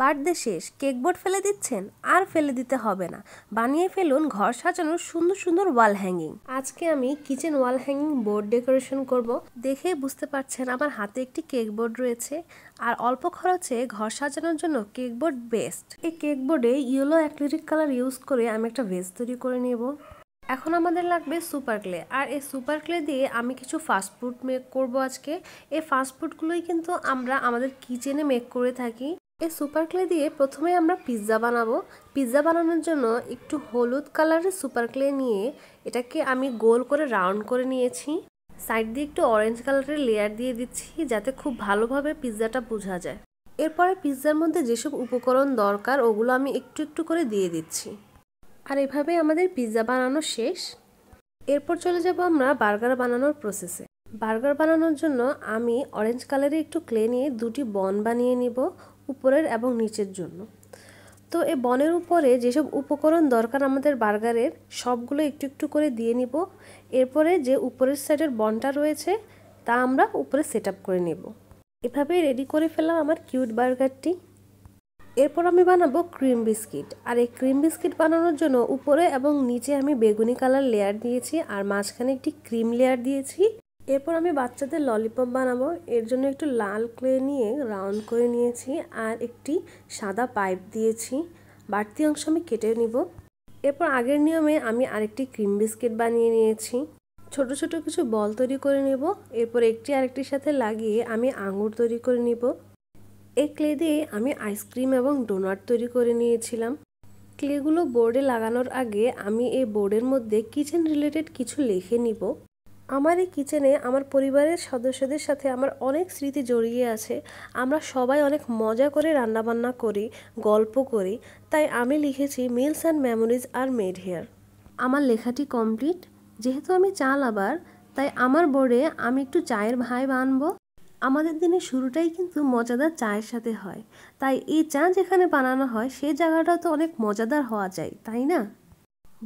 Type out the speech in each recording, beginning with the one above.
birthday শেষ cake board ফেলে দিচ্ছেন আর ফেলে দিতে হবে না বানিয়ে ফেলুন ঘর সাজানোর সুন্দর সুন্দর ওয়াল হ্যাঙ্গিং আজকে আমি kitchen wall hanging board decoration করব দেখে বুঝতে পারছেন আমার হাতে একটি কেক বোর্ড রয়েছে আর অল্প খরচে ঘর সাজানোর জন্য কেক বোর্ড বেস্ট এই কেক বোর্ডে ইয়েলো অ্যাক্রিলিক কালার ইউজ করে আমি একটা ভেজ তৈরি করে নেব এখন আমাদের লাগবে সুপার ক্লে আর এই সুপার ক্লে দিয়ে আমি কিছু ফাস্টফুড মেক করব আজকে এই ফাস্টফুডগুলোই কিন্তু আমরা আমাদের কিচেনে মেক করে থাকি এই সুপার ক্লে দিয়ে প্রথমে আমরা পিৎজা বানাবো পিৎজা বানানোর জন্য একটু হলুদ কালারের সুপার ক্লে নিয়ে এটাকে আমি গোল করে রাউন্ড করে নিয়েছি সাইড দিয়ে একটু অরেঞ্জ কালারের লেয়ার দিয়ে দিচ্ছি যাতে খুব ভালোভাবে পিৎজাটা বোঝা যায় এরপরে পিৎজার মধ্যে যেসব উপকরণ দরকার ওগুলো আমি একটু একটু করে দিয়ে দিচ্ছি আর এভাবে আমাদের পিৎজা বানানো শেষ এরপর চলে যাব আমরা বার্গার বানানোর প্রসেসে বার্গার বানানোর জন্য আমি অরেঞ্জ কালারের একটু ক্লে নিয়ে দুটি বন বানিয়ে নিব উপরের এবং নিচের জন্য তো এ বনের উপরে যেসব উপকরণ দরকার আমাদের বার্গারের সবগুলো একটু একটু করে দিয়ে নিব এরপরে যে উপরের সাইডের বনটা রয়েছে তা আমরা উপরে সেট করে নেব এভাবে রেডি করে ফেলাম আমার কিউট বার্গারটি এরপর আমি বানাবো ক্রিম বিস্কিট আর এই ক্রিম বিস্কিট বানানোর জন্য উপরে এবং নিচে আমি বেগুনি কালার লেয়ার দিয়েছি আর মাঝখানে একটি ক্রিম লেয়ার দিয়েছি এরপর আমি বাচ্চাদের ললিপপ বানাবো এর জন্য একটু লাল ক্লে নিয়ে রাউন্ড করে নিয়েছি আর একটি সাদা পাইপ দিয়েছি বাড়তি অংশ আমি কেটে নিব এরপর আগের নিয়মে আমি আরেকটি ক্রিম বিস্কিট বানিয়ে নিয়েছি ছোট ছোট কিছু বল তৈরি করে নেব এরপর একটি আরেকটির সাথে লাগিয়ে আমি আঙুর তৈরি করে নিব এই ক্লে দিয়ে আমি আইসক্রিম এবং ডোনাট তৈরি করে নিয়েছিলাম ক্লেগুলো বোর্ডে লাগানোর আগে আমি এই বোর্ডের মধ্যে কিচেন রিলেটেড কিছু লিখে নিব আমার এই কিচেনে আমার পরিবারের সদস্যদের সাথে আমার অনেক স্মৃতি জড়িয়ে আছে আমরা সবাই অনেক মজা করে রান্নাবান্না করি গল্প করি তাই আমি লিখেছি মিলস অ্যান্ড মেমোরিজ আর মেড হেয়ার আমার লেখাটি কমপ্লিট যেহেতু আমি চা আবার তাই আমার বোর্ডে আমি একটু চায়ের ভাই বানবো আমাদের দিনের শুরুটাই কিন্তু মজাদার চায়ের সাথে হয় তাই এই চা যেখানে বানানো হয় সে জায়গাটাও তো অনেক মজাদার হওয়া যায় তাই না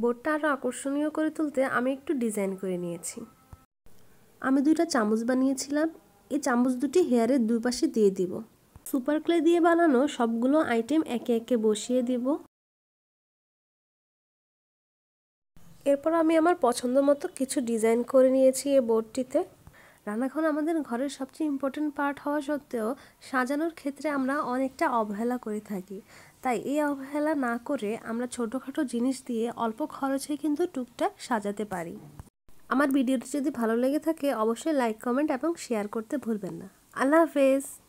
বোর্ডটা আরও আকর্ষণীয় করে তুলতে আমি একটু ডিজাইন করে নিয়েছি আমি দুইটা চামচ বানিয়েছিলাম এই চামচ দুটি হেয়ারের দুই পাশে দিয়ে দিব সুপার ক্লে দিয়ে বানানো সবগুলো আইটেম একে একে বসিয়ে দিব এরপর আমি আমার পছন্দ মতো কিছু ডিজাইন করে নিয়েছি এই বোর্ডটিতে রান্নাঘর আমাদের ঘরের সবচেয়ে ইম্পর্টেন্ট পার্ট হওয়া সত্ত্বেও সাজানোর ক্ষেত্রে আমরা অনেকটা অবহেলা করে থাকি তাই এই অবহেলা না করে আমরা ছোটোখাটো জিনিস দিয়ে অল্প খরচে কিন্তু টুকটাক সাজাতে পারি আমার ভিডিওটি যদি ভালো লেগে থাকে অবশ্যই লাইক কমেন্ট এবং শেয়ার করতে ভুলবেন না আল্লাহ হাফেজ